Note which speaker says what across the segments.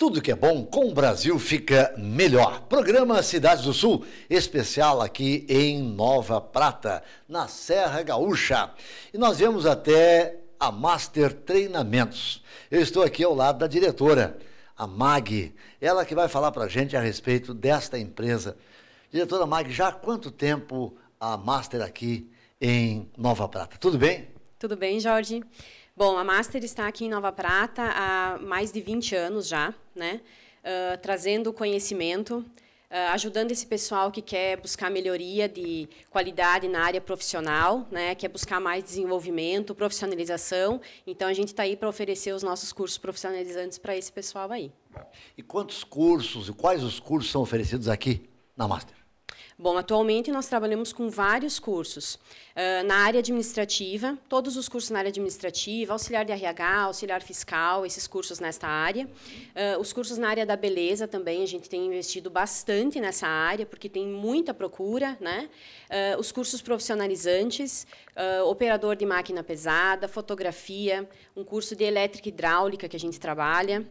Speaker 1: Tudo que é bom com o Brasil fica melhor. Programa Cidades do Sul, especial aqui em Nova Prata, na Serra Gaúcha. E nós vemos até a Master Treinamentos. Eu estou aqui ao lado da diretora, a Mag, ela que vai falar para a gente a respeito desta empresa. Diretora Mag, já há quanto tempo a Master aqui em Nova Prata? Tudo bem?
Speaker 2: Tudo bem, Jorge. Bom, a Master está aqui em Nova Prata há mais de 20 anos já, né? Uh, trazendo conhecimento, uh, ajudando esse pessoal que quer buscar melhoria de qualidade na área profissional, né? quer buscar mais desenvolvimento, profissionalização. Então, a gente está aí para oferecer os nossos cursos profissionalizantes para esse pessoal aí.
Speaker 1: E quantos cursos e quais os cursos são oferecidos aqui na Master?
Speaker 2: Bom, atualmente nós trabalhamos com vários cursos. Uh, na área administrativa, todos os cursos na área administrativa, auxiliar de RH, auxiliar fiscal, esses cursos nesta área. Uh, os cursos na área da beleza também, a gente tem investido bastante nessa área, porque tem muita procura. Né? Uh, os cursos profissionalizantes, operador de máquina pesada, fotografia, um curso de elétrica e hidráulica que a gente trabalha.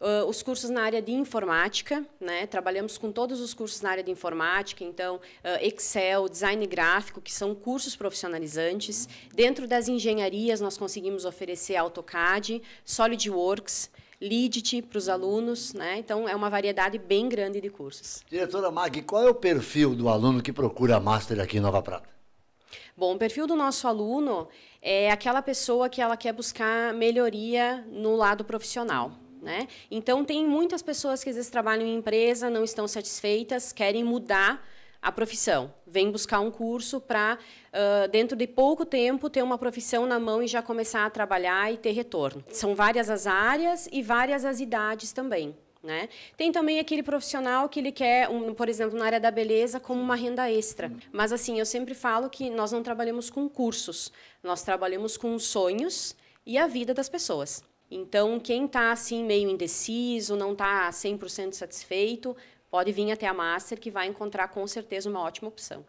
Speaker 2: Uh, os cursos na área de informática, né? trabalhamos com todos os cursos na área de informática, então uh, Excel, design gráfico, que são cursos profissionalizantes. Dentro das engenharias, nós conseguimos oferecer AutoCAD, SolidWorks, Lidit para os alunos, né? Então é uma variedade bem grande de cursos.
Speaker 1: Diretora Mag, qual é o perfil do aluno que procura a Master aqui em Nova Prata?
Speaker 2: Bom, o perfil do nosso aluno é aquela pessoa que ela quer buscar melhoria no lado profissional, né? Então, tem muitas pessoas que às vezes trabalham em empresa, não estão satisfeitas, querem mudar a profissão, vem buscar um curso para, uh, dentro de pouco tempo, ter uma profissão na mão e já começar a trabalhar e ter retorno. São várias as áreas e várias as idades também. Né? Tem também aquele profissional que ele quer, um, por exemplo, na área da beleza, como uma renda extra. Mas assim, eu sempre falo que nós não trabalhamos com cursos, nós trabalhamos com sonhos e a vida das pessoas. Então, quem está assim meio indeciso, não está 100% satisfeito, pode vir até a Master que vai encontrar com certeza uma ótima opção.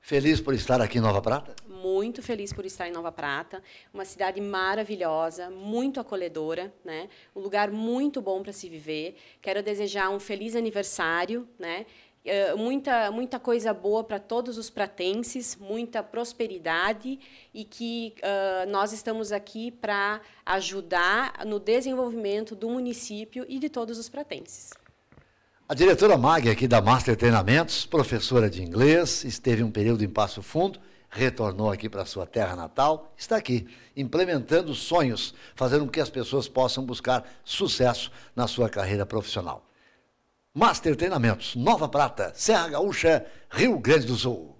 Speaker 1: Feliz por estar aqui em Nova Prata?
Speaker 2: Muito feliz por estar em Nova Prata, uma cidade maravilhosa, muito acolhedora, né? Um lugar muito bom para se viver. Quero desejar um feliz aniversário, né? Eh, muita, muita coisa boa para todos os pratenses, muita prosperidade e que uh, nós estamos aqui para ajudar no desenvolvimento do município e de todos os pratenses.
Speaker 1: A diretora Mag aqui da Master Treinamentos, professora de inglês, esteve um período em Passo Fundo, retornou aqui para sua terra natal, está aqui, implementando sonhos, fazendo com que as pessoas possam buscar sucesso na sua carreira profissional. Master Treinamentos, Nova Prata, Serra Gaúcha, Rio Grande do Sul.